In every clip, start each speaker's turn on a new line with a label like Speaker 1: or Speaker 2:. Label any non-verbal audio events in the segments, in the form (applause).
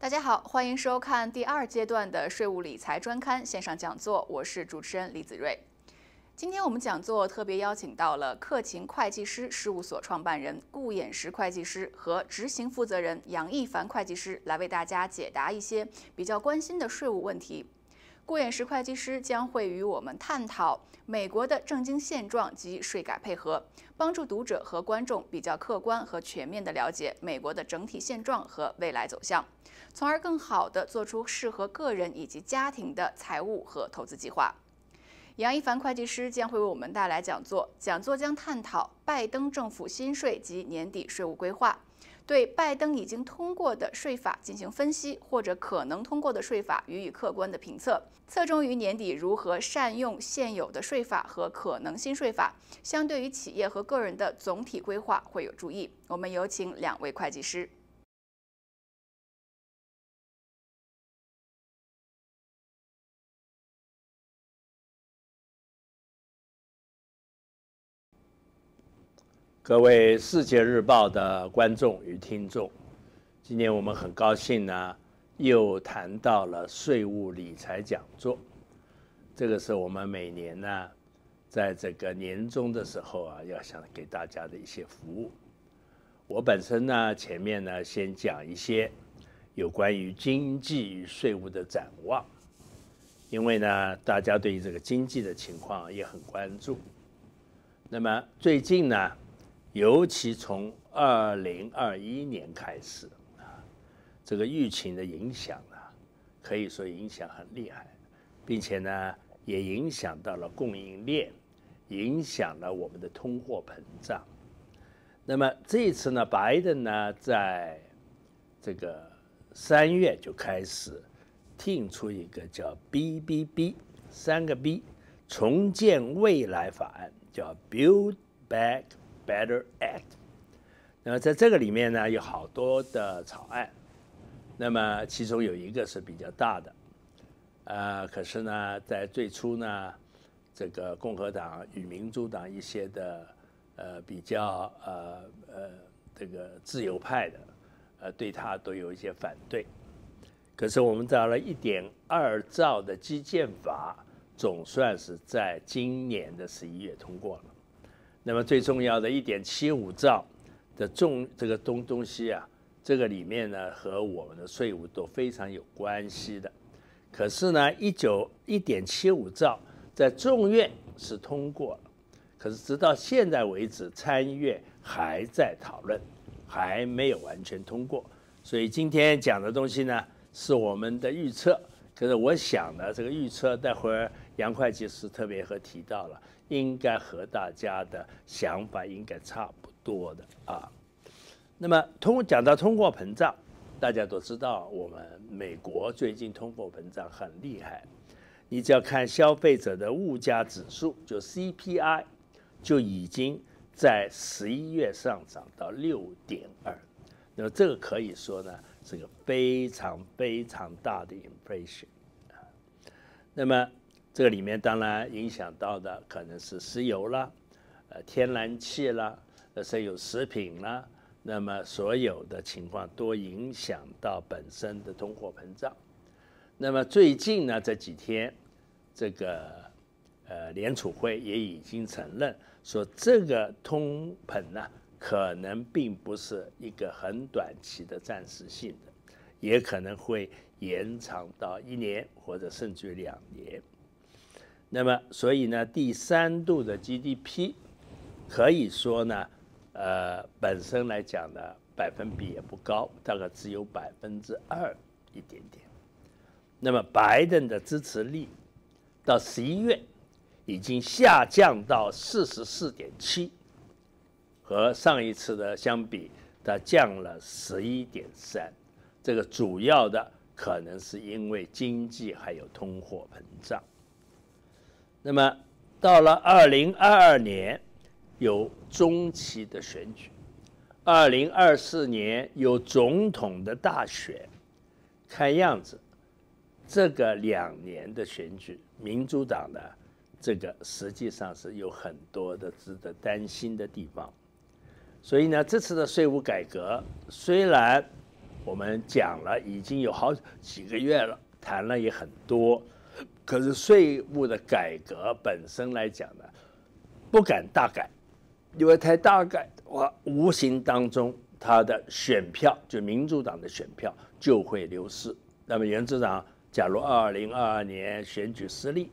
Speaker 1: 大家好，欢迎收看第二阶段的税务理财专刊线上讲座，我是主持人李子睿。今天我们讲座特别邀请到了克勤会计师事务所创办人顾衍石会计师和执行负责人杨亦凡会计师来为大家解答一些比较关心的税务问题。顾衍石会计师将会与我们探讨美国的政经现状及税改配合，帮助读者和观众比较客观和全面地了解美国的整体现状和未来走向。从而更好地做出适合个人以及家庭的财务和投资计划。杨一凡会计师将会为我们带来讲座，讲座将探讨拜登政府新税及年底税务规划，对拜登已经通过的税法进行分析，或者可能通过的税法予以客观的评测，侧重于年底如何善用现有的税法和可能新税法，相对于企业和个人的总
Speaker 2: 体规划会有注意。我们有请两位会计师。各位《世界日报》的观众与听众，今年我们很高兴呢，又谈到了税务理财讲座。这个是我们每年呢，在这个年终的时候啊，要想给大家的一些服务。我本身呢，前面呢先讲一些有关于经济与税务的展望，因为呢，大家对于这个经济的情况也很关注。那么最近呢？尤其从二零二一年开始啊，这个疫情的影响啊，可以说影响很厉害，并且呢，也影响到了供应链，影响了我们的通货膨胀。那么这次呢，拜登呢，在这个三月就开始定出一个叫 “B B B” 三个 B，重建未来法案，叫 “Build Back”。Better at，那么在这个里面呢，有好多的草案，那么其中有一个是比较大的，呃，可是呢，在最初呢，这个共和党与民主党一些的呃比较呃呃这个自由派的呃，对他都有一些反对，可是我们找了一点二兆的基建法，总算是在今年的十一月通过了。那么最重要的一点七五兆的重这个东东西啊，这个里面呢和我们的税务都非常有关系的。可是呢，一九一点七五兆在众院是通过了，可是直到现在为止参议院还在讨论，还没有完全通过。所以今天讲的东西呢是我们的预测，可是我想呢这个预测待会儿杨会计师特别和提到了。应该和大家的想法应该差不多的啊。那么通讲到通货膨胀，大家都知道，我们美国最近通货膨胀很厉害。你只要看消费者的物价指数，就 CPI，就已经在十一月上涨到六点二。那么这个可以说呢，是个非常非常大的 inflation 啊。那么，这个里面当然影响到的可能是石油啦，呃，天然气啦，呃，还有食品啦，那么所有的情况都影响到本身的通货膨胀。那么最近呢，这几天这个呃，联储会也已经承认说，这个通膨呢，可能并不是一个很短期的暂时性的，也可能会延长到一年或者甚至两年。那么，所以呢，第三度的 GDP 可以说呢，呃，本身来讲呢，百分比也不高，大概只有百分之二一点点。那么，拜登的支持率到十一月已经下降到四十四点七，和上一次的相比，它降了十一点三。这个主要的可能是因为经济还有通货膨胀。那么，到了二零二二年有中期的选举，二零二四年有总统的大选。看样子，这个两年的选举，民主党的这个实际上是有很多的值得担心的地方。所以呢，这次的税务改革虽然我们讲了已经有好几个月了，谈了也很多。可是税务的改革本身来讲呢，不敢大改，因为太大改的话，无形当中他的选票就民主党的选票就会流失。那么，原住长假如二零二二年选举失利，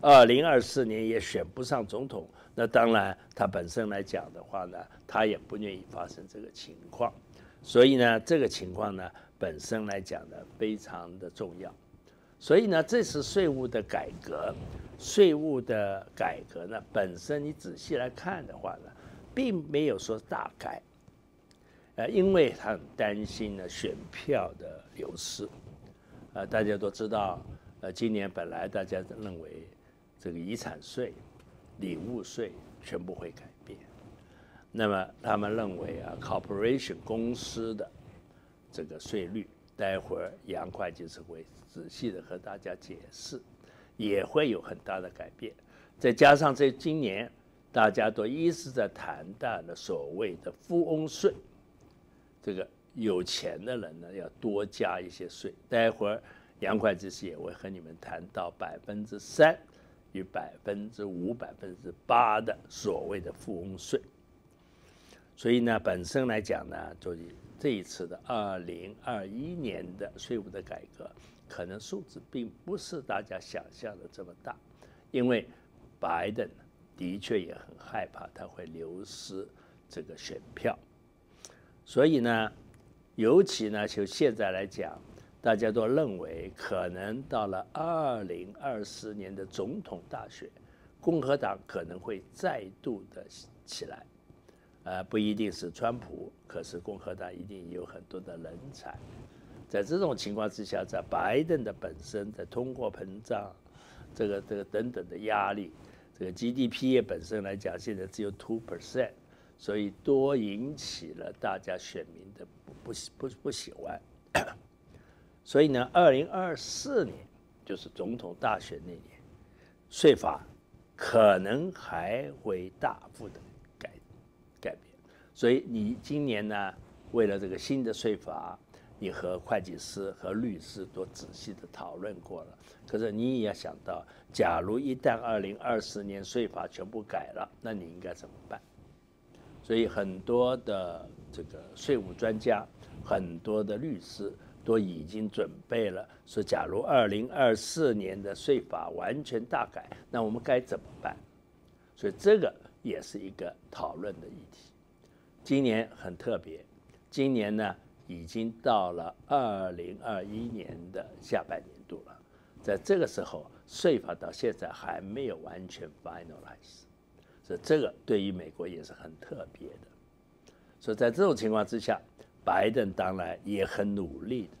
Speaker 2: 二零二四年也选不上总统，那当然他本身来讲的话呢，他也不愿意发生这个情况。所以呢，这个情况呢，本身来讲呢，非常的重要。所以呢，这次税务的改革，税务的改革呢，本身你仔细来看的话呢，并没有说大改，呃，因为他很担心呢选票的流失，呃，大家都知道，呃，今年本来大家认为这个遗产税、礼物税全部会改变，那么他们认为啊，corporation 公司的这个税率。待会儿杨会计师会仔细的和大家解释，也会有很大的改变。再加上在今年，大家都一直在谈到的所谓的富翁税，这个有钱的人呢要多加一些税。待会儿杨会计师也会和你们谈到百分之三、与百分之五、百分之八的所谓的富翁税。所以呢，本身来讲呢，就。这一次的二零二一年的税务的改革，可能数字并不是大家想象的这么大，因为拜登的确也很害怕他会流失这个选票，所以呢，尤其呢就现在来讲，大家都认为可能到了二零二四年的总统大选，共和党可能会再度的起来。呃，不一定是川普，可是共和党一定有很多的人才。在这种情况之下，在白登的本身的通货膨胀，这个这个等等的压力，这个 GDP 也本身来讲，现在只有 two percent，所以多引起了大家选民的不不不不喜欢。所以呢，二零二四年就是总统大选那年，税法可能还会大幅的。所以你今年呢，为了这个新的税法，你和会计师和律师都仔细的讨论过了。可是你也要想到，假如一旦二零二四年税法全部改了，那你应该怎么办？所以很多的这个税务专家，很多的律师都已经准备了，说假如二零二四年的税法完全大改，那我们该怎么办？所以这个也是一个讨论的议题。今年很特别，今年呢已经到了二零二一年的下半年度了，在这个时候，税法到现在还没有完全 finalize，所以这个对于美国也是很特别的。所以在这种情况之下，拜登当然也很努力的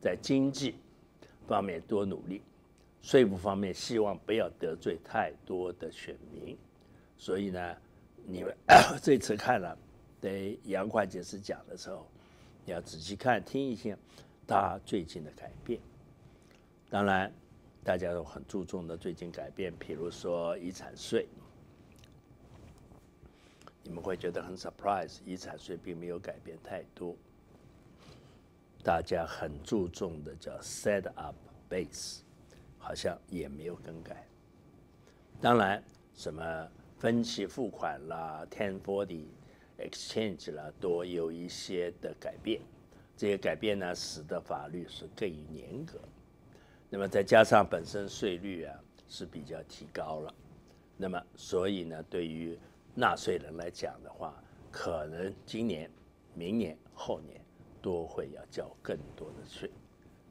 Speaker 2: 在经济方面多努力，税务方面希望不要得罪太多的选民。所以呢，你们 (coughs) 这次看了。对杨会计师讲的时候，你要仔细看听一下他最近的改变。当然，大家都很注重的最近改变，比如说遗产税，你们会觉得很 surprise，遗产税并没有改变太多。大家很注重的叫 set up base，好像也没有更改。当然，什么分期付款啦，ten forty。Exchange 了多有一些的改变，这些改变呢使得法律是更严格，那么再加上本身税率啊是比较提高了，那么所以呢对于纳税人来讲的话，可能今年、明年、后年都会要交更多的税，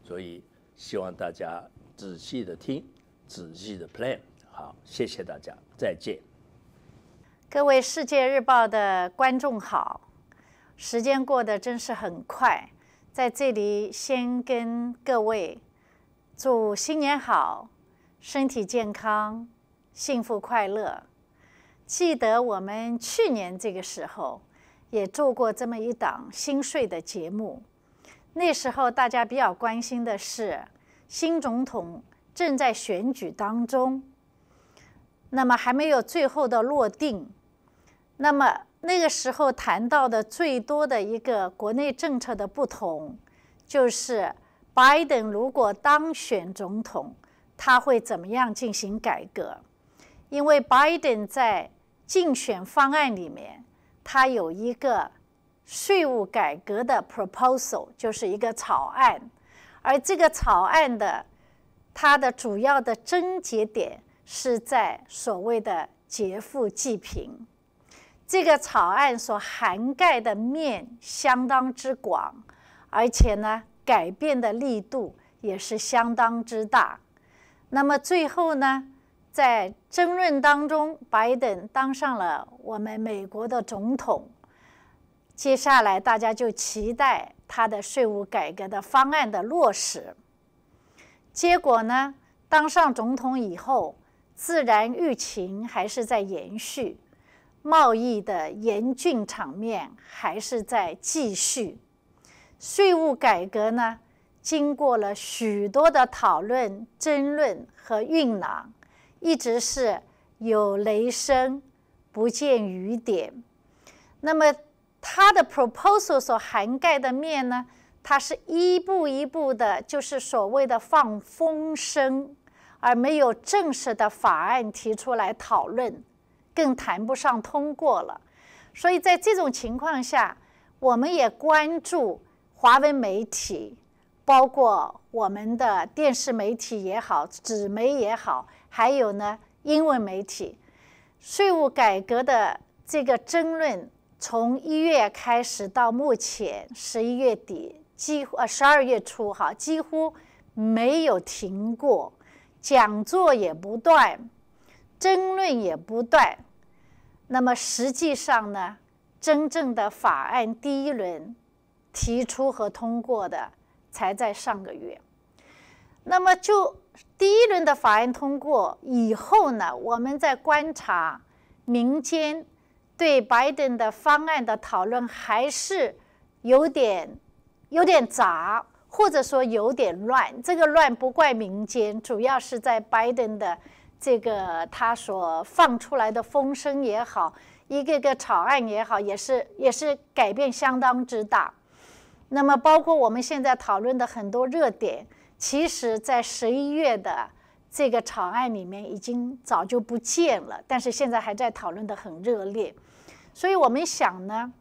Speaker 2: 所以希望大家仔细的听，仔细的 plan。好，谢谢大家，再见。
Speaker 1: 各位《世界日报》的观众好，时间过得真是很快，在这里先跟各位祝新年好，身体健康，幸福快乐。记得我们去年这个时候也做过这么一档新碎的节目，那时候大家比较关心的是新总统正在选举当中，那么还没有最后的落定。那么那个时候谈到的最多的一个国内政策的不同，就是拜登如果当选总统，他会怎么样进行改革？因为拜登在竞选方案里面，他有一个税务改革的 proposal，就是一个草案，而这个草案的它的主要的症结点是在所谓的劫富济贫。这个草案所涵盖的面相当之广，而且呢，改变的力度也是相当之大。那么最后呢，在争论当中，拜登当上了我们美国的总统。接下来大家就期待他的税务改革的方案的落实。结果呢，当上总统以后，自然疫情还是在延续。贸易的严峻场面还是在继续。税务改革呢，经过了许多的讨论、争论和酝酿，一直是有雷声不见雨点。那么它的 proposal 所涵盖的面呢，它是一步一步的，就是所谓的放风声，而没有正式的法案提出来讨论。更谈不上通过了，所以在这种情况下，我们也关注华为媒体，包括我们的电视媒体也好，纸媒也好，还有呢英文媒体。税务改革的这个争论，从一月开始到目前十一月底，几乎呃十二月初哈，几乎没有停过，讲座也不断。争论也不断，那么实际上呢，真正的法案第一轮提出和通过的才在上个月。那么就第一轮的法案通过以后呢，我们在观察民间对拜登的方案的讨论还是有点有点杂，或者说有点乱。这个乱不怪民间，主要是在拜登的。这个他所放出来的风声也好，一个个草案也好，也是也是改变相当之大。那么，包括我们现在讨论的很多热点，其实在十一月的这个草案里面已经早就不见了，但是现在还在讨论的很热烈。所以我们想呢，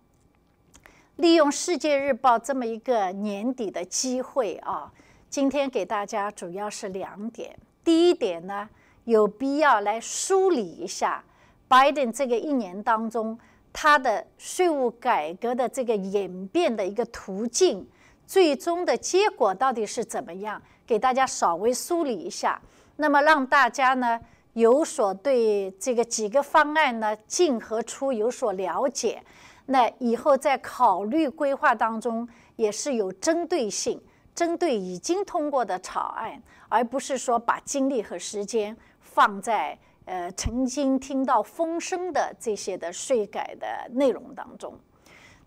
Speaker 1: 利用《世界日报》这么一个年底的机会啊，今天给大家主要是两点。第一点呢。有必要来梳理一下 Biden 这个一年当中他的税务改革的这个演变的一个途径，最终的结果到底是怎么样？给大家稍微梳理一下，那么让大家呢有所对这个几个方案呢进和出有所了解，那以后在考虑规划当中也是有针对性，针对已经通过的草案，而不是说把精力和时间。放在呃曾经听到风声的这些的税改的内容当中。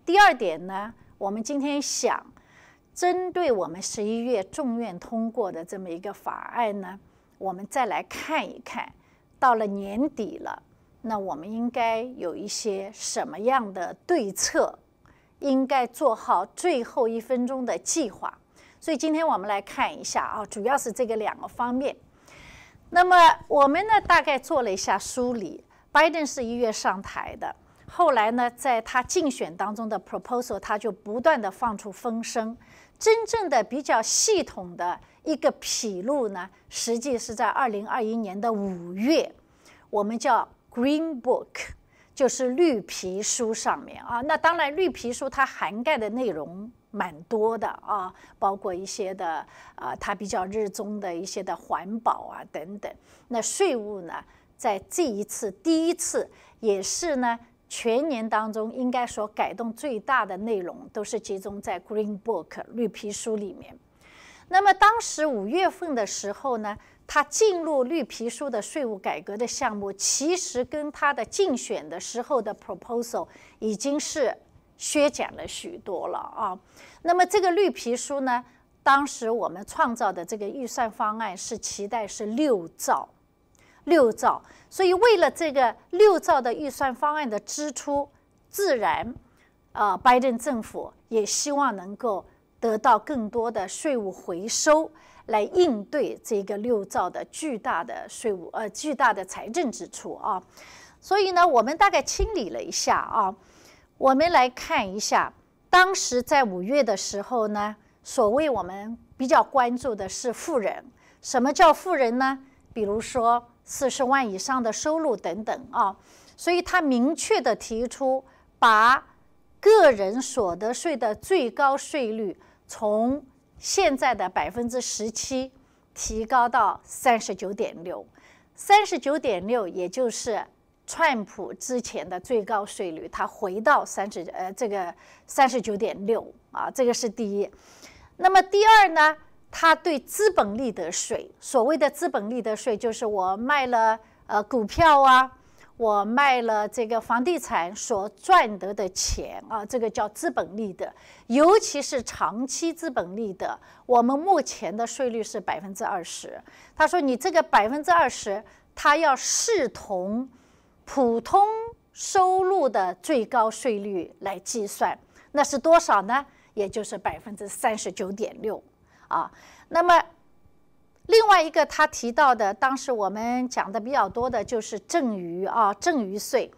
Speaker 1: 第二点呢，我们今天想针对我们十一月众院通过的这么一个法案呢，我们再来看一看到了年底了，那我们应该有一些什么样的对策？应该做好最后一分钟的计划。所以今天我们来看一下啊，主要是这个两个方面。那么我们呢，大概做了一下梳理。拜登是一月上台的，后来呢，在他竞选当中的 proposal，他就不断的放出风声。真正的比较系统的一个披露呢，实际是在二零二一年的五月，我们叫 Green Book，就是绿皮书上面啊。那当然，绿皮书它涵盖的内容。蛮多的啊，包括一些的啊，它比较日中的一些的环保啊等等。那税务呢，在这一次第一次也是呢，全年当中应该说改动最大的内容都是集中在 Green Book 绿皮书里面。那么当时五月份的时候呢，他进入绿皮书的税务改革的项目，其实跟他的竞选的时候的 proposal 已经是。削减了许多了啊，那么这个绿皮书呢，当时我们创造的这个预算方案是期待是六兆，六兆，所以为了这个六兆的预算方案的支出，自然，呃，拜登政府也希望能够得到更多的税务回收来应对这个六兆的巨大的税务呃巨大的财政支出啊，所以呢，我们大概清理了一下啊。我们来看一下，当时在五月的时候呢，所谓我们比较关注的是富人。什么叫富人呢？比如说四十万以上的收入等等啊。所以他明确的提出，把个人所得税的最高税率从现在的百分之十七提高到三十九点六，三十九点六也就是。川普之前的最高税率，他回到三十，呃，这个三十九点六啊，这个是第一。那么第二呢？他对资本利得税，所谓的资本利得税，就是我卖了呃股票啊，我卖了这个房地产所赚得的钱啊，这个叫资本利得，尤其是长期资本利得，我们目前的税率是百分之二十。他说你这个百分之二十，他要视同。普通收入的最高税率来计算，那是多少呢？也就是百分之三十九点六啊。那么，另外一个他提到的，当时我们讲的比较多的就是赠与啊，赠与税。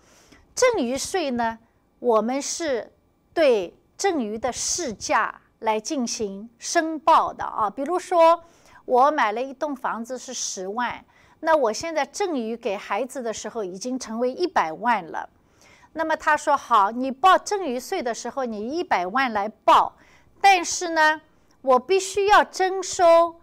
Speaker 1: 赠与税呢，我们是对赠与的市价来进行申报的啊。比如说，我买了一栋房子是十万。那我现在赠与给孩子的时候已经成为一百万了，那么他说好，你报赠与税的时候，你一百万来报，但是呢，我必须要征收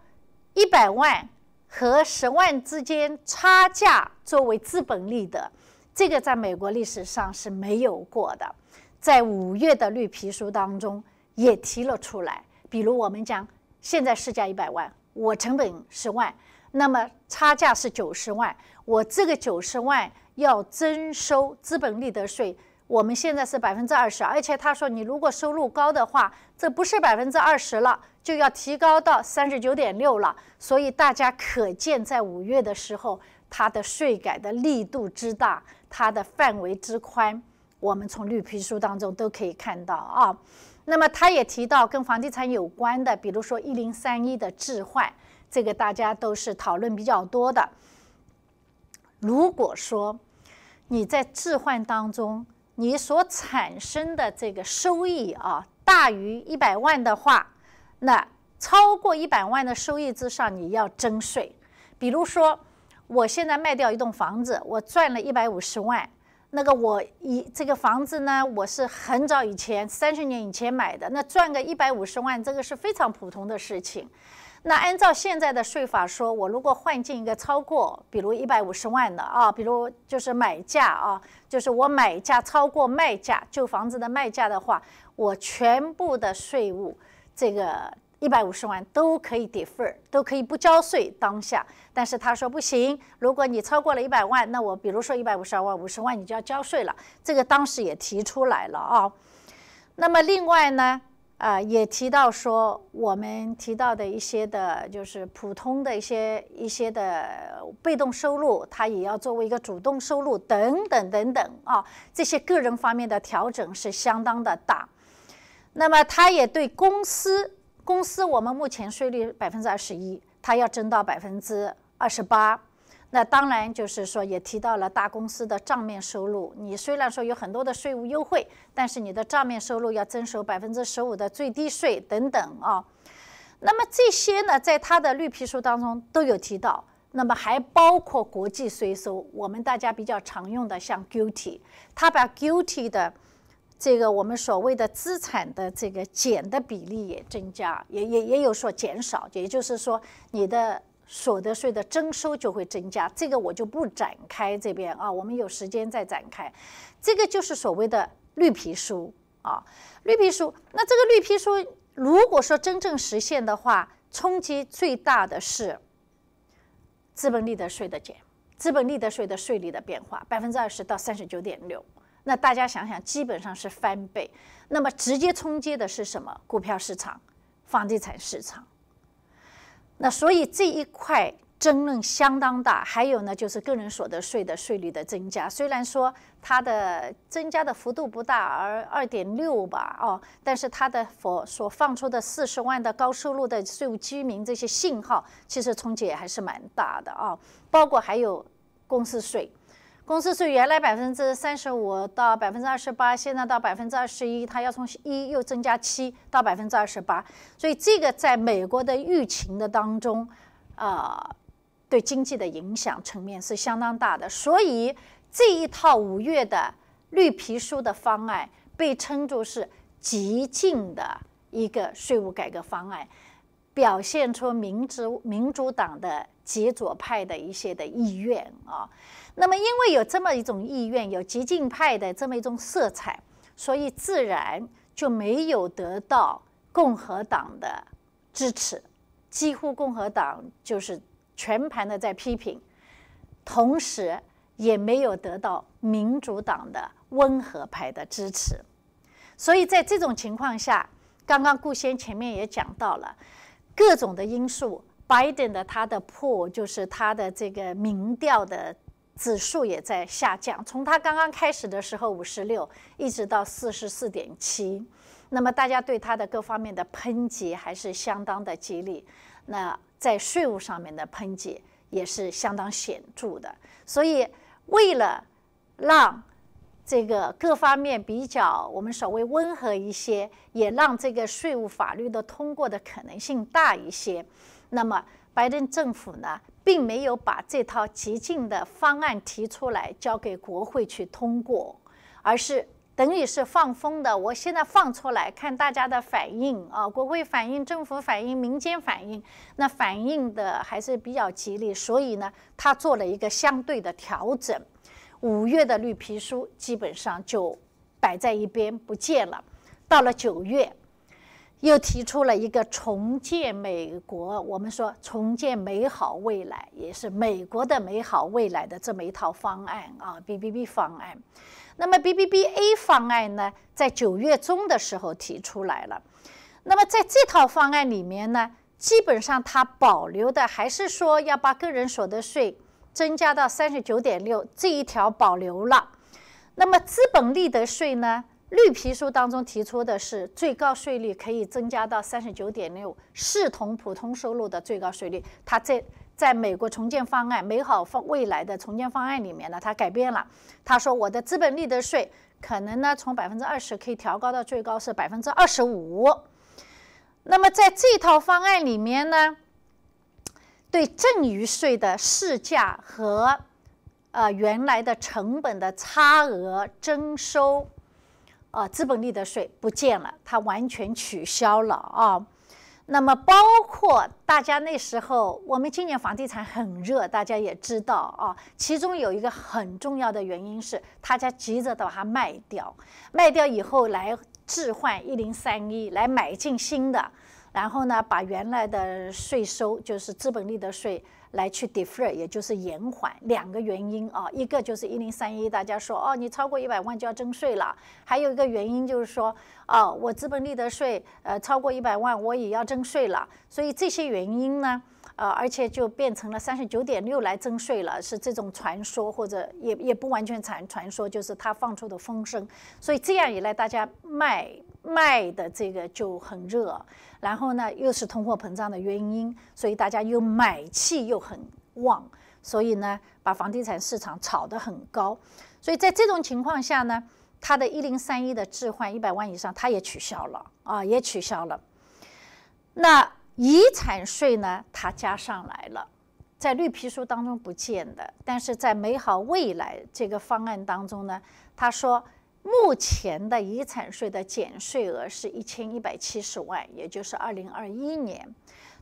Speaker 1: 一百万和十万之间差价作为资本利得，这个在美国历史上是没有过的，在五月的绿皮书当中也提了出来，比如我们讲现在市价一百万，我成本十万。那么差价是九十万，我这个九十万要征收资本利得税，我们现在是百分之二十，而且他说你如果收入高的话，这不是百分之二十了，就要提高到三十九点六了。所以大家可见，在五月的时候，它的税改的力度之大，它的范围之宽，我们从绿皮书当中都可以看到啊。那么他也提到跟房地产有关的，比如说一零三一的置换。这个大家都是讨论比较多的。如果说你在置换当中，你所产生的这个收益啊，大于一百万的话，那超过一百万的收益之上你要征税。比如说，我现在卖掉一栋房子，我赚了一百五十万，那个我一这个房子呢，我是很早以前三十年以前买的，那赚个一百五十万，这个是非常普通的事情。那按照现在的税法说，我如果换进一个超过，比如一百五十万的啊，比如就是买价啊，就是我买价超过卖价，旧房子的卖价的话，我全部的税务这个一百五十万都可以 defer，都可以不交税当下。但是他说不行，如果你超过了一百万，那我比如说一百五十二万五十万你就要交税了，这个当时也提出来了啊。那么另外呢？啊，也提到说，我们提到的一些的，就是普通的一些一些的被动收入，它也要作为一个主动收入等等等等啊，这些个人方面的调整是相当的大。那么，它也对公司，公司我们目前税率百分之二十一，它要增到百分之二十八。那当然就是说，也提到了大公司的账面收入。你虽然说有很多的税务优惠，但是你的账面收入要征收百分之十五的最低税等等啊。那么这些呢，在他的绿皮书当中都有提到。那么还包括国际税收，我们大家比较常用的像 g u i l t y 他把 g u i l t y 的这个我们所谓的资产的这个减的比例也增加，也也也有所减少。也就是说，你的。所得税的征收就会增加，这个我就不展开这边啊，我们有时间再展开。这个就是所谓的绿皮书啊，绿皮书。那这个绿皮书如果说真正实现的话，冲击最大的是资本利得税的减，资本利得税的税率的变化，百分之二十到三十九点六。那大家想想，基本上是翻倍。那么直接冲击的是什么？股票市场、房地产市场。那所以这一块争论相当大，还有呢就是个人所得税的税率的增加，虽然说它的增加的幅度不大，而二点六吧，哦，但是它的所所放出的四十万的高收入的税务居民这些信号，其实冲击也还是蛮大的啊，包括还有公司税。公司税原来百分之三十五到百分之二十八，现在到百分之二十一，它要从一又增加七到百分之二十八，所以这个在美国的疫情的当中，呃，对经济的影响层面是相当大的。所以这一套五月的绿皮书的方案被称作是极进的一个税务改革方案。表现出民主民主党的极左派的一些的意愿啊，那么因为有这么一种意愿，有激进派的这么一种色彩，所以自然就没有得到共和党的支持，几乎共和党就是全盘的在批评，同时也没有得到民主党的温和派的支持，所以在这种情况下，刚刚顾先前面也讲到了。各种的因素，b i d e n 的他的破就是他的这个民调的指数也在下降，从他刚刚开始的时候五十六，一直到四十四点七，那么大家对他的各方面的抨击还是相当的激烈，那在税务上面的抨击也是相当显著的，所以为了让。这个各方面比较，我们所谓温和一些，也让这个税务法律的通过的可能性大一些。那么，拜登政府呢，并没有把这套激进的方案提出来交给国会去通过，而是等于是放风的。我现在放出来，看大家的反应啊，国会反应、政府反应、民间反应，那反应的还是比较激烈，所以呢，他做了一个相对的调整。五月的绿皮书基本上就摆在一边不见了。到了九月，又提出了一个重建美国，我们说重建美好未来，也是美国的美好未来的这么一套方案啊，BBB 方案。那么 BBBA 方案呢，在九月中的时候提出来了。那么在这套方案里面呢，基本上它保留的还是说要把个人所得税。增加到三十九点六，这一条保留了。那么资本利得税呢？绿皮书当中提出的是最高税率可以增加到三十九点六，视同普通收入的最高税率。它在在美国重建方案、美好方未来的重建方案里面呢，它改变了。他说我的资本利得税可能呢从百分之二十可以调高到最高是百分之二十五。那么在这套方案里面呢？对赠余税的市价和，呃，原来的成本的差额征收，呃，资本利得税不见了，它完全取消了啊。那么，包括大家那时候，我们今年房地产很热，大家也知道啊。其中有一个很重要的原因是，大家急着把它卖掉，卖掉以后来置换一零三一，来买进新的。然后呢，把原来的税收，就是资本利得税，来去 defer，也就是延缓。两个原因啊，一个就是一零三一，大家说哦，你超过一百万就要征税了；还有一个原因就是说，哦，我资本利得税，呃，超过一百万我也要征税了。所以这些原因呢，呃，而且就变成了三十九点六来征税了，是这种传说，或者也也不完全传传说，就是他放出的风声。所以这样一来，大家卖卖的这个就很热。然后呢，又是通货膨胀的原因，所以大家又买气又很旺，所以呢，把房地产市场炒得很高。所以在这种情况下呢，他的一零三一的置换一百万以上，他也取消了啊，也取消了。那遗产税呢，他加上来了，在绿皮书当中不见的，但是在美好未来这个方案当中呢，他说。目前的遗产税的减税额是一千一百七十万，也就是二零二一年，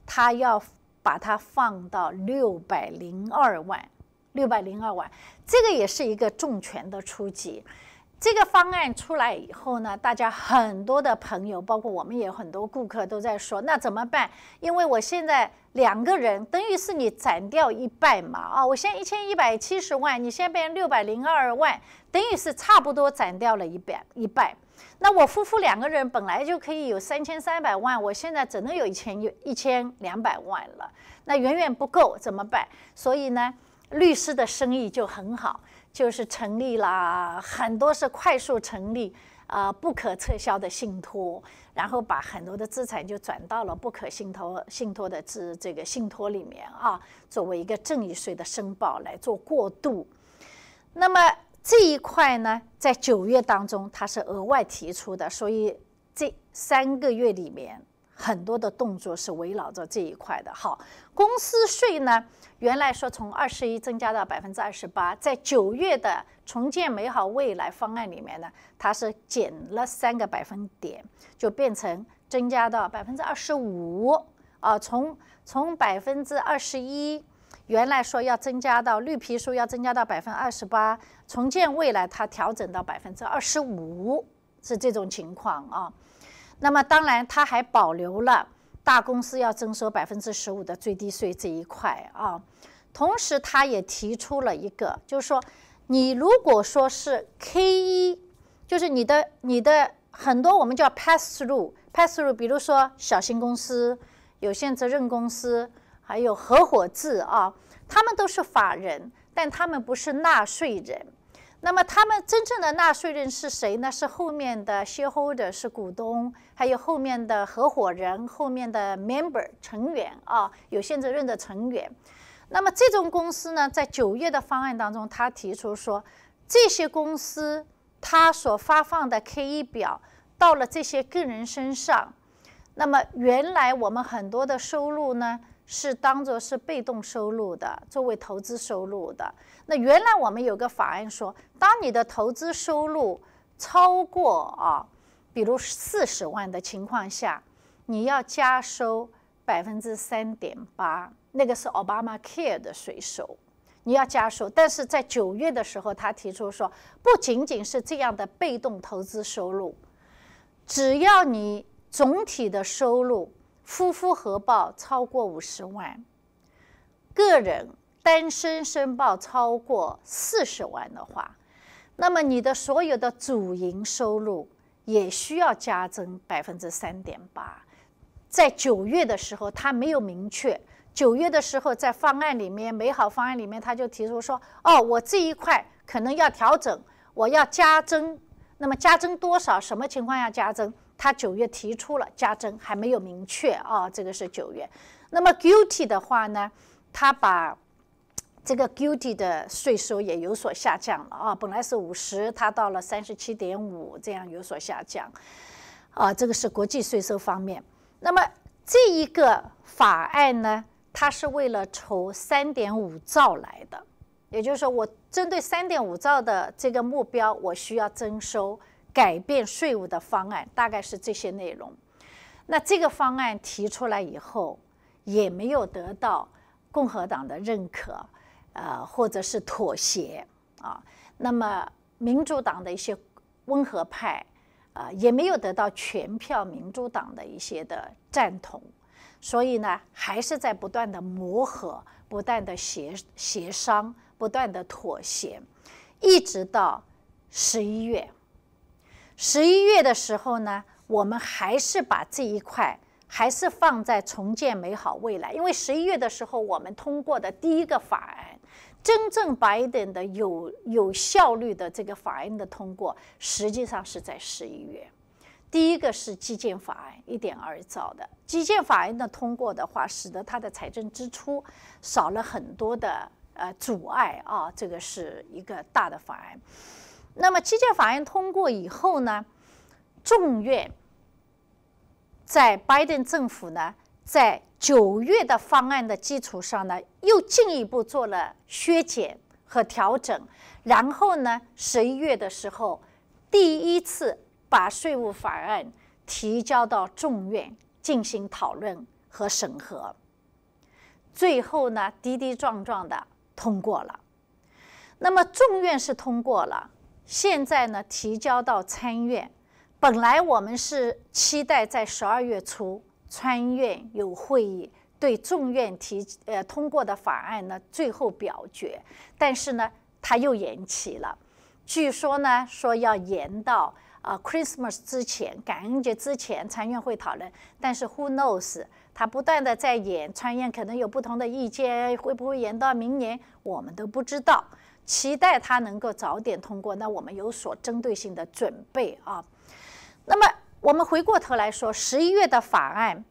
Speaker 1: 他要把它放到六百零二万，六百零二万，这个也是一个重拳的出击。这个方案出来以后呢，大家很多的朋友，包括我们也有很多顾客都在说，那怎么办？因为我现在两个人等于是你斩掉一半嘛，啊，我现一千一百七十万，你现在变六百零二万，等于是差不多斩掉了一半一半。那我夫妇两个人本来就可以有三千三百万，我现在只能有一千一一千两百万了，那远远不够，怎么办？所以呢，律师的生意就很好。就是成立了很多是快速成立啊不可撤销的信托，然后把很多的资产就转到了不可信托信托的资这个信托里面啊，作为一个赠与税的申报来做过渡。那么这一块呢，在九月当中它是额外提出的，所以这三个月里面很多的动作是围绕着这一块的。好，公司税呢？原来说从二十一增加到百分之二十八，在九月的重建美好未来方案里面呢，它是减了三个百分点，就变成增加到百分之二十五啊。从从百分之二十一，原来说要增加到绿皮书要增加到百分之二十八，重建未来它调整到百分之二十五，是这种情况啊。那么当然，它还保留了。大公司要征收百分之十五的最低税这一块啊，同时他也提出了一个，就是说，你如果说是 K 一，就是你的你的很多我们叫 pass through pass through，比如说小型公司、有限责任公司，还有合伙制啊，他们都是法人，但他们不是纳税人。那么他们真正的纳税人是谁呢？是后面的 shareholder，是股东，还有后面的合伙人，后面的 member 成员啊，有限责任的成员。那么这种公司呢，在九月的方案当中，他提出说，这些公司他所发放的 K E 表到了这些个人身上，那么原来我们很多的收入呢？是当做是被动收入的，作为投资收入的。那原来我们有个法案说，当你的投资收入超过啊，比如四十万的情况下，你要加收百分之三点八，那个是 Obama Care 的税收，你要加收。但是在九月的时候，他提出说，不仅仅是这样的被动投资收入，只要你总体的收入。夫妇合报超过五十万，个人单身申报超过四十万的话，那么你的所有的主营收入也需要加增百分之三点八。在九月的时候，他没有明确。九月的时候，在方案里面，美好方案里面，他就提出说：“哦，我这一块可能要调整，我要加增。那么加增多少？什么情况下加增？他九月提出了加征，还没有明确啊，这个是九月。那么 GUT i l y 的话呢，他把这个 GUT i l y 的税收也有所下降了啊，本来是五十，他到了三十七点五，这样有所下降啊，这个是国际税收方面。那么这一个法案呢，它是为了筹三点五兆来的，也就是说，我针对三点五兆的这个目标，我需要征收。改变税务的方案大概是这些内容。那这个方案提出来以后，也没有得到共和党的认可，呃，或者是妥协啊。那么民主党的一些温和派啊，也没有得到全票民主党的一些的赞同。所以呢，还是在不断的磨合、不断的协协商、不断的妥协，一直到十一月。十一月的时候呢，我们还是把这一块还是放在重建美好未来。因为十一月的时候，我们通过的第一个法案，真正白等的有有效率的这个法案的通过，实际上是在十一月。第一个是基建法案，一点二兆的基建法案的通过的话，使得它的财政支出少了很多的呃阻碍啊，这个是一个大的法案。那么，基建法案通过以后呢，众院在拜登政府呢在九月的方案的基础上呢，又进一步做了削减和调整，然后呢，十一月的时候，第一次把税务法案提交到众院进行讨论和审核，最后呢，跌跌撞撞的通过了。那么，众院是通过了。现在呢，提交到参院。本来我们是期待在十二月初，参院有会议对众院提呃通过的法案呢，最后表决。但是呢，它又延期了。据说呢，说要延到啊 Christmas 之前，感恩节之前，参院会讨论。但是 Who knows？它不断的在演，川院可能有不同的意见，会不会延到明年，我们都不知道。期待它能够早点通过，那我们有所针对性的准备啊。那么我们回过头来说，十一月的法案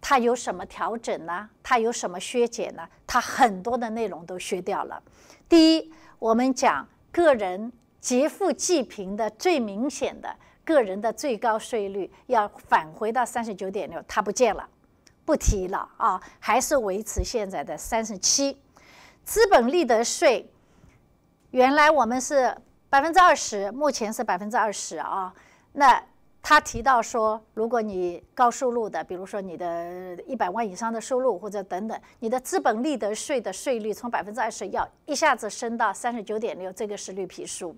Speaker 1: 它有什么调整呢？它有什么削减呢？它很多的内容都削掉了。第一，我们讲个人劫富济贫的最明显的个人的最高税率要返回到三十九点六，它不见了，不提了啊，还是维持现在的三十七，资本利得税。原来我们是百分之二十，目前是百分之二十啊。那他提到说，如果你高收入的，比如说你的一百万以上的收入或者等等，你的资本利得税的税率从百分之二十要一下子升到三十九点六，这个是绿皮书。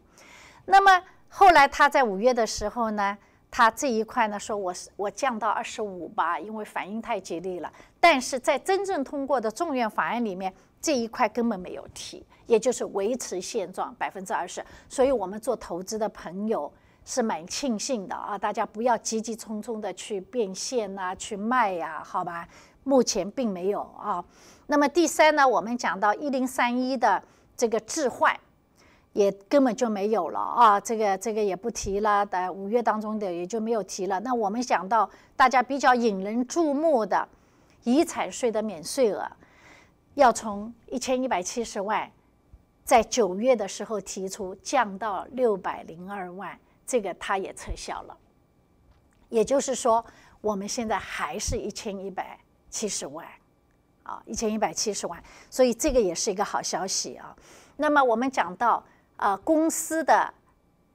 Speaker 1: 那么后来他在五月的时候呢，他这一块呢说我是我降到二十五吧，因为反应太激烈了。但是在真正通过的众院法案里面。这一块根本没有提，也就是维持现状百分之二十，所以我们做投资的朋友是蛮庆幸的啊！大家不要急急匆匆的去变现呐，去卖呀，好吧？目前并没有啊。那么第三呢，我们讲到一零三一的这个置换，也根本就没有了啊，这个这个也不提了，在五月当中的也就没有提了。那我们讲到大家比较引人注目的遗产税的免税额。要从一千一百七十万，在九月的时候提出降到六百零二万，这个他也撤销了，也就是说，我们现在还是一千一百七十万，啊，一千一百七十万，所以这个也是一个好消息啊。那么我们讲到啊，公司的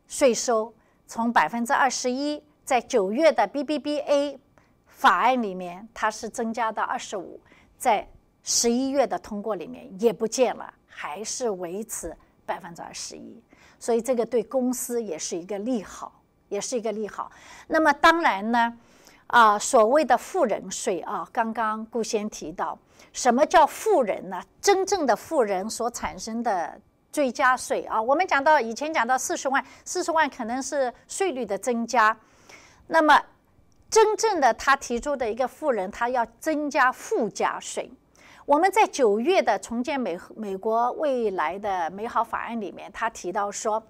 Speaker 1: 税收从百分之二十一，在九月的 BBBA 法案里面，它是增加到二十五，在。十一月的通过里面也不见了，还是维持百分之二十一，所以这个对公司也是一个利好，也是一个利好。那么当然呢，啊，所谓的富人税啊，刚刚顾先提到，什么叫富人呢？真正的富人所产生的追加税啊，我们讲到以前讲到四十万，四十万可能是税率的增加，那么真正的他提出的一个富人，他要增加附加税。我们在九月的重建美美国未来的美好法案里面，他提到说，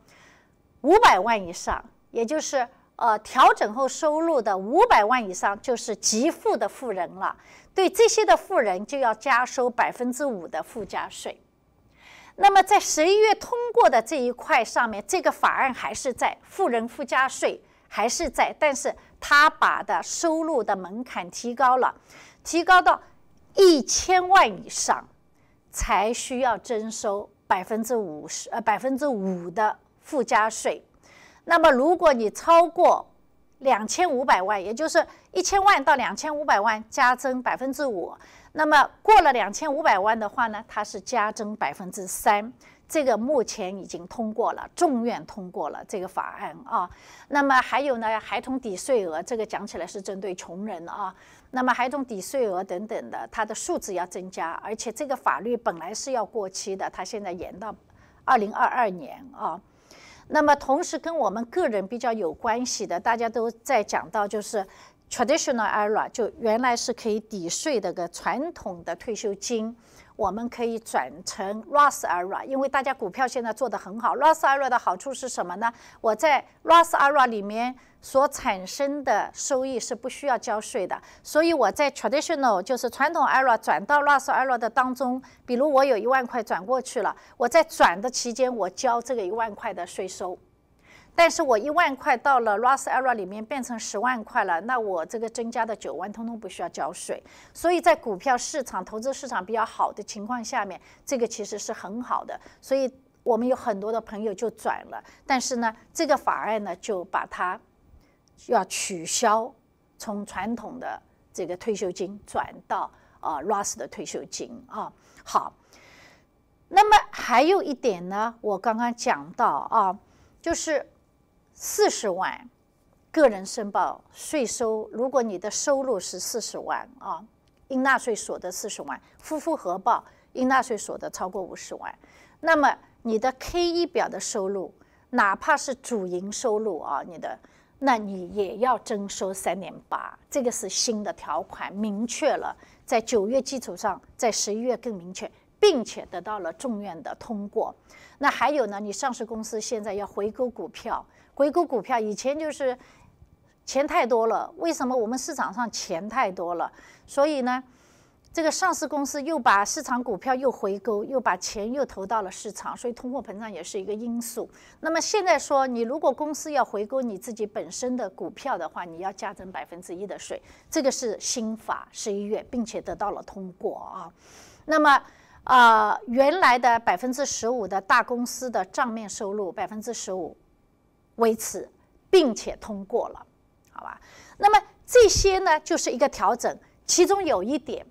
Speaker 1: 五百万以上，也就是呃调整后收入的五百万以上，就是极富的富人了。对这些的富人，就要加收百分之五的附加税。那么在十一月通过的这一块上面，这个法案还是在富人附加税还是在，但是他把的收入的门槛提高了，提高到。一千万以上才需要征收百分之五十呃百分之五的附加税，那么如果你超过两千五百万，也就是一千万到两千五百万加征百分之五，那么过了两千五百万的话呢，它是加征百分之三。这个目前已经通过了，众院通过了这个法案啊。那么还有呢，孩童抵税额，这个讲起来是针对穷人啊。那么孩童抵税额等等的，它的数字要增加，而且这个法律本来是要过期的，它现在延到二零二二年啊。那么同时跟我们个人比较有关系的，大家都在讲到就是。Traditional e r a 就原来是可以抵税的个传统的退休金，我们可以转成 r o s h e r a 因为大家股票现在做得很好。r o s h e r a 的好处是什么呢？我在 r o s h e r a 里面所产生的收益是不需要交税的。所以我在 Traditional 就是传统 e r a 转到 r o s h e r a 的当中，比如我有一万块转过去了，我在转的期间我交这个一万块的税收。但是我一万块到了 r o t s IRA 里面变成十万块了，那我这个增加的九万通通不需要交税，所以在股票市场、投资市场比较好的情况下面，这个其实是很好的。所以我们有很多的朋友就转了。但是呢，这个法案呢，就把它要取消，从传统的这个退休金转到啊 Roth 的退休金啊。好，那么还有一点呢，我刚刚讲到啊，就是。四十万个人申报税收，如果你的收入是四十万啊，应纳税所得四十万，夫妇合报应纳税所得超过五十万，那么你的 K 一表的收入，哪怕是主营收入啊，你的，那你也要征收三点八，这个是新的条款明确了，在九月基础上，在十一月更明确。并且得到了众院的通过，那还有呢？你上市公司现在要回购股票，回购股票以前就是钱太多了，为什么我们市场上钱太多了？所以呢，这个上市公司又把市场股票又回购，又把钱又投到了市场，所以通货膨胀也是一个因素。那么现在说，你如果公司要回购你自己本身的股票的话，你要加征百分之一的税，这个是新法十一月，并且得到了通过啊。那么。呃，原来的百分之十五的大公司的账面收入百分之十五维持，并且通过了，好吧？那么这些呢，就是一个调整。其中有一点，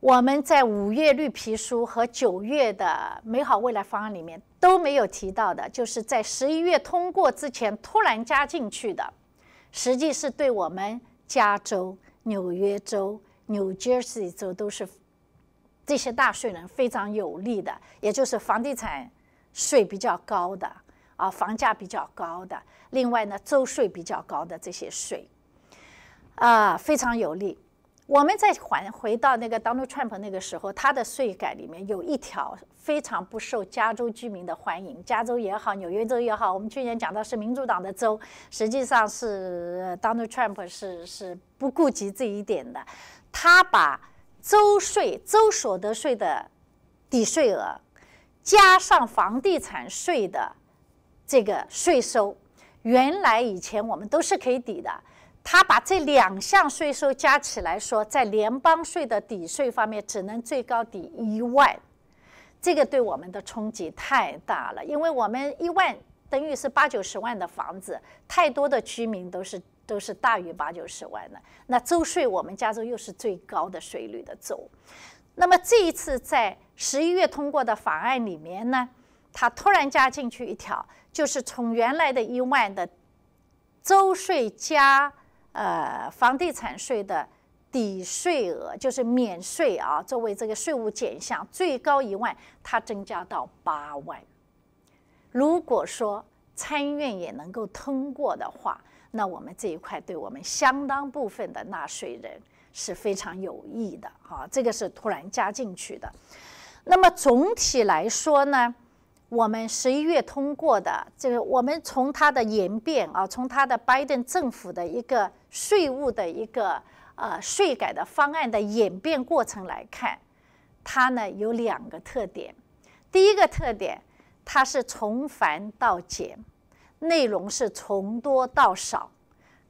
Speaker 1: 我们在五月绿皮书和九月的美好未来方案里面都没有提到的，就是在十一月通过之前突然加进去的，实际是对我们加州、纽约州、New Jersey 州都是。这些纳税人非常有利的，也就是房地产税比较高的啊，房价比较高的，另外呢，州税比较高的这些税，啊，非常有利。我们再还回到那个 Donald Trump 那个时候，他的税改里面有一条非常不受加州居民的欢迎，加州也好，纽约州也好，我们去年讲到是民主党的州，实际上是 Donald Trump 是是不顾及这一点的，他把。州税、州所得税的抵税额，加上房地产税的这个税收，原来以前我们都是可以抵的。他把这两项税收加起来说，在联邦税的抵税方面，只能最高抵一万。这个对我们的冲击太大了，因为我们一万等于是八九十万的房子，太多的居民都是。都是大于八九十万的。那州税，我们加州又是最高的税率的州。那么这一次在十一月通过的法案里面呢，它突然加进去一条，就是从原来的一万的州税加呃房地产税的抵税额，就是免税啊作为这个税务减项，最高一万，它增加到八万。如果说参议院也能够通过的话。那我们这一块对我们相当部分的纳税人是非常有益的，哈，这个是突然加进去的。那么总体来说呢，我们十一月通过的这个，我们从它的演变啊，从它的拜登政府的一个税务的一个呃税改的方案的演变过程来看，它呢有两个特点。第一个特点，它是从繁到简。内容是从多到少，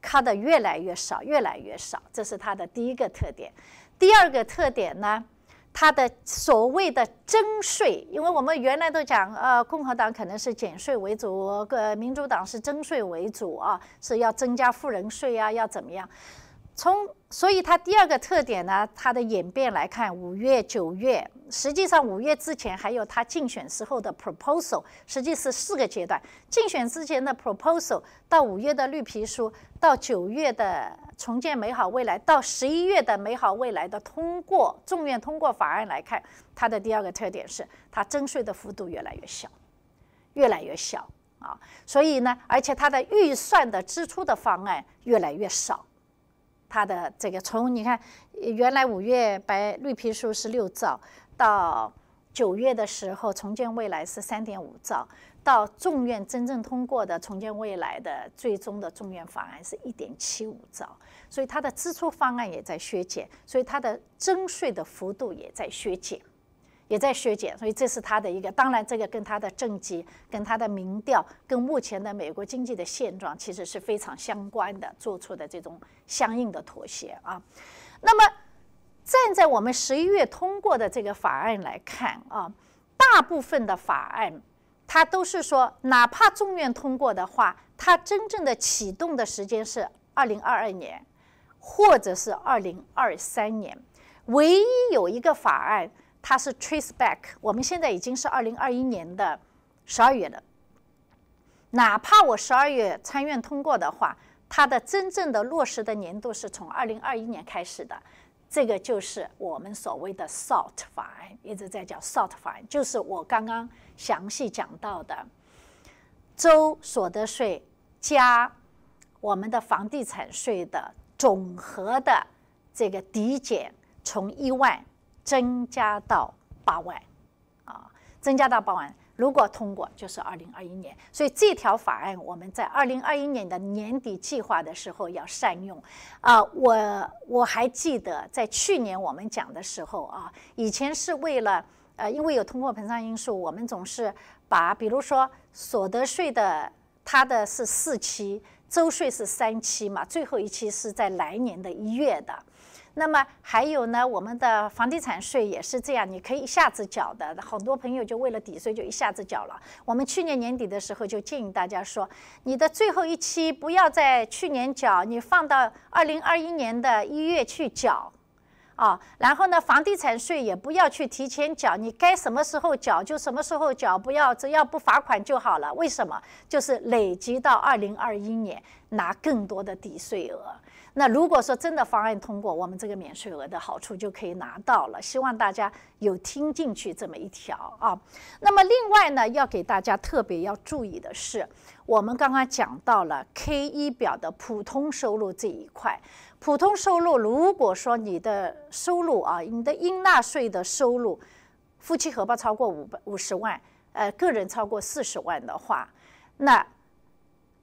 Speaker 1: 看的越来越少，越来越少，这是它的第一个特点。第二个特点呢，它的所谓的征税，因为我们原来都讲，呃，共和党可能是减税为主，个民主党是征税为主啊，是要增加富人税啊，要怎么样？从所以，它第二个特点呢，它的演变来看，五月、九月，实际上五月之前还有他竞选时候的 proposal，实际是四个阶段：竞选之前的 proposal 到五月的绿皮书，到九月的重建美好未来，到十一月的美好未来的通过众院通过法案来看，它的第二个特点是，它征税的幅度越来越小，越来越小啊。所以呢，而且它的预算的支出的方案越来越少。它的这个从你看，原来五月白绿皮书是六兆，到九月的时候重建未来是三点五兆，到众院真正通过的重建未来的最终的众院方案是一点七五兆，所以它的支出方案也在削减，所以它的征税的幅度也在削减。也在削减，所以这是他的一个。当然，这个跟他的政绩、跟他的民调、跟目前的美国经济的现状其实是非常相关的，做出的这种相应的妥协啊。那么，站在我们十一月通过的这个法案来看啊，大部分的法案，它都是说，哪怕众院通过的话，它真正的启动的时间是二零二二年，或者是二零二三年。唯一有一个法案。它是 trace back。我们现在已经是二零二一年的十二月了。哪怕我十二月参院通过的话，它的真正的落实的年度是从二零二一年开始的。这个就是我们所谓的 Salt fine，一直在叫 Salt fine，就是我刚刚详细讲到的州所得税加我们的房地产税的总和的这个抵减，从一万。增加到八万，啊，增加到八万。如果通过，就是二零二一年。所以这条法案，我们在二零二一年的年底计划的时候要善用。啊，我我还记得在去年我们讲的时候啊，以前是为了呃，因为有通货膨胀因素，我们总是把比如说所得税的它的是四期，周税是三期嘛，最后一期是在来年的一月的。那么还有呢，我们的房地产税也是这样，你可以一下子缴的。很多朋友就为了抵税就一下子缴了。我们去年年底的时候就建议大家说，你的最后一期不要在去年缴，你放到二零二一年的一月去缴，啊，然后呢，房地产税也不要去提前缴，你该什么时候缴就什么时候缴，不要只要不罚款就好了。为什么？就是累积到二零二一年拿更多的抵税额。那如果说真的方案通过，我们这个免税额的好处就可以拿到了。希望大家有听进去这么一条啊。那么另外呢，要给大家特别要注意的是，我们刚刚讲到了 K 一表的普通收入这一块。普通收入，如果说你的收入啊，你的应纳税的收入，夫妻合报超过五百五十万，呃，个人超过四十万的话，那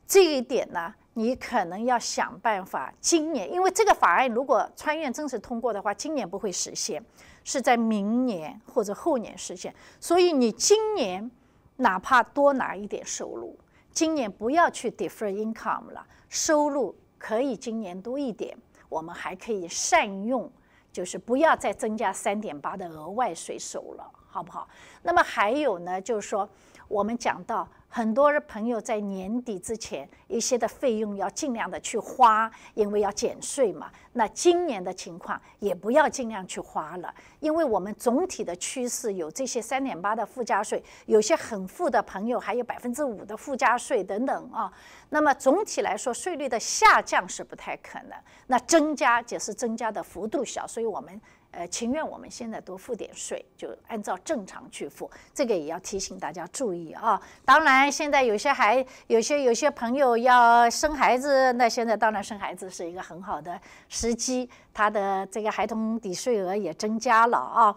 Speaker 1: 这一点呢？你可能要想办法，今年，因为这个法案如果参院正式通过的话，今年不会实现，是在明年或者后年实现。所以你今年哪怕多拿一点收入，今年不要去 defer income 了，收入可以今年多一点，我们还可以善用，就是不要再增加三点八的额外税收了，好不好？那么还有呢，就是说我们讲到。很多朋友在年底之前一些的费用要尽量的去花，因为要减税嘛。那今年的情况也不要尽量去花了，因为我们总体的趋势有这些三点八的附加税，有些很富的朋友还有百分之五的附加税等等啊。那么总体来说，税率的下降是不太可能，那增加也是增加的幅度小，所以我们。呃，情愿我们现在多付点税，就按照正常去付，这个也要提醒大家注意啊。当然，现在有些还有些有些朋友要生孩子，那现在当然生孩子是一个很好的时机，他的这个孩童抵税额也增加了啊。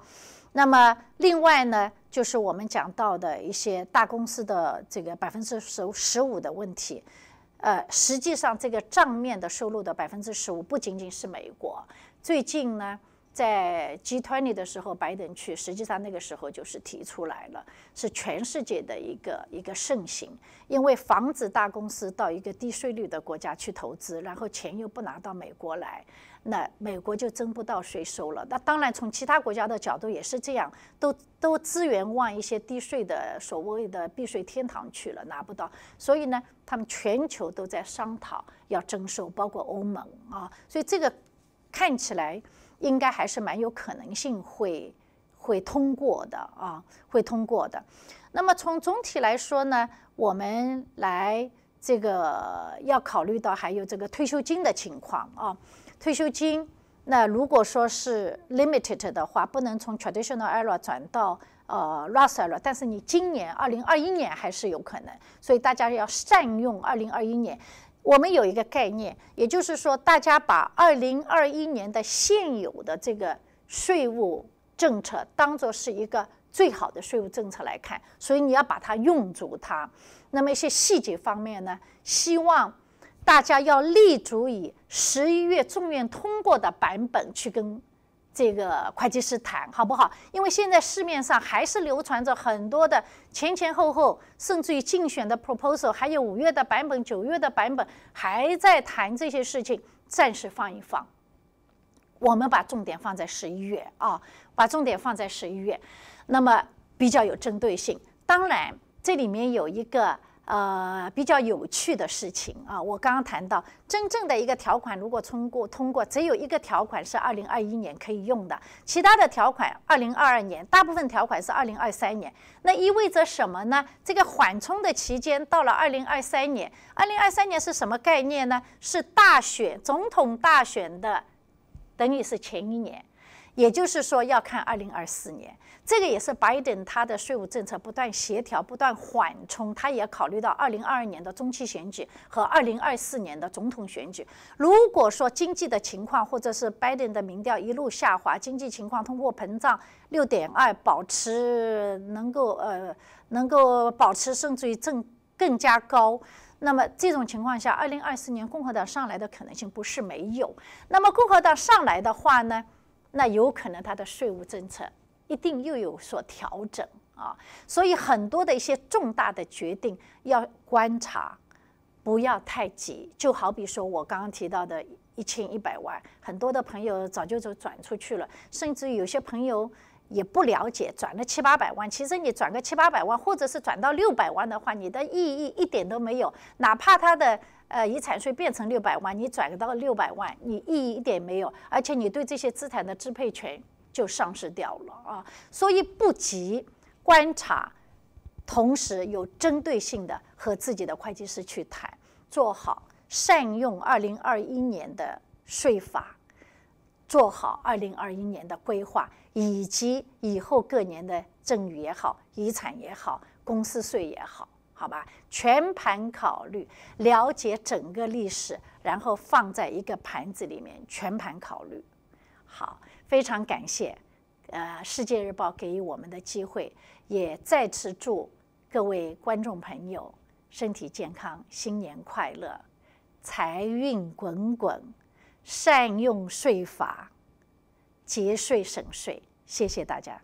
Speaker 1: 那么，另外呢，就是我们讲到的一些大公司的这个百分之十十五的问题，呃，实际上这个账面的收入的百分之十五不仅仅是美国，最近呢。在 G20 的时候，拜登去，实际上那个时候就是提出来了，是全世界的一个一个盛行，因为防止大公司到一个低税率的国家去投资，然后钱又不拿到美国来，那美国就征不到税收了。那当然，从其他国家的角度也是这样，都都资源往一些低税的所谓的避税天堂去了，拿不到。所以呢，他们全球都在商讨要征收，包括欧盟啊。所以这个看起来。应该还是蛮有可能性会会通过的啊，会通过的。那么从总体来说呢，我们来这个要考虑到还有这个退休金的情况啊。退休金那如果说是 limited 的话，不能从 traditional e r a 转到呃 Roth IRA，但是你今年二零二一年还是有可能，所以大家要善用二零二一年。我们有一个概念，也就是说，大家把二零二一年的现有的这个税务政策当做是一个最好的税务政策来看，所以你要把它用足它。那么一些细节方面呢，希望大家要立足以十一月众院通过的版本去跟。这个会计师谈好不好？因为现在市面上还是流传着很多的前前后后，甚至于竞选的 proposal，还有五月的版本、九月的版本，还在谈这些事情。暂时放一放，我们把重点放在十一月啊，把重点放在十一月，那么比较有针对性。当然，这里面有一个。呃，比较有趣的事情啊，我刚刚谈到，真正的一个条款如果通过通过，只有一个条款是二零二一年可以用的，其他的条款二零二二年，大部分条款是二零二三年。那意味着什么呢？这个缓冲的期间到了二零二三年，二零二三年是什么概念呢？是大选，总统大选的，等于是前一年。也就是说，要看二零二四年，这个也是 Biden 他的税务政策不断协调、不断缓冲，他也考虑到二零二二年的中期选举和二零二四年的总统选举。如果说经济的情况或者是 Biden 的民调一路下滑，经济情况通过膨胀六点二保持能够呃能够保持甚至于正更加高，那么这种情况下，二零二四年共和党上来的可能性不是没有。那么共和党上来的话呢？那有可能他的税务政策一定又有所调整啊，所以很多的一些重大的决定要观察，不要太急。就好比说我刚刚提到的一千一百万，很多的朋友早就就转出去了，甚至有些朋友。也不了解，转了七八百万，其实你转个七八百万，或者是转到六百万的话，你的意义一点都没有。哪怕他的呃遗产税变成六百万，你转到六百万，你意义一点没有，而且你对这些资产的支配权就丧失掉了啊。所以不急，观察，同时有针对性的和自己的会计师去谈，做好善用二零二一年的税法，做好二零二一年的规划。以及以后各年的赠与也好、遗产也好、公司税也好好吧，全盘考虑，了解整个历史，然后放在一个盘子里面全盘考虑。好，非常感谢，呃，世界日报给予我们的机会，也再次祝各位观众朋友身体健康、新年快乐、财运滚滚、善用税法。节税省税，谢谢大家。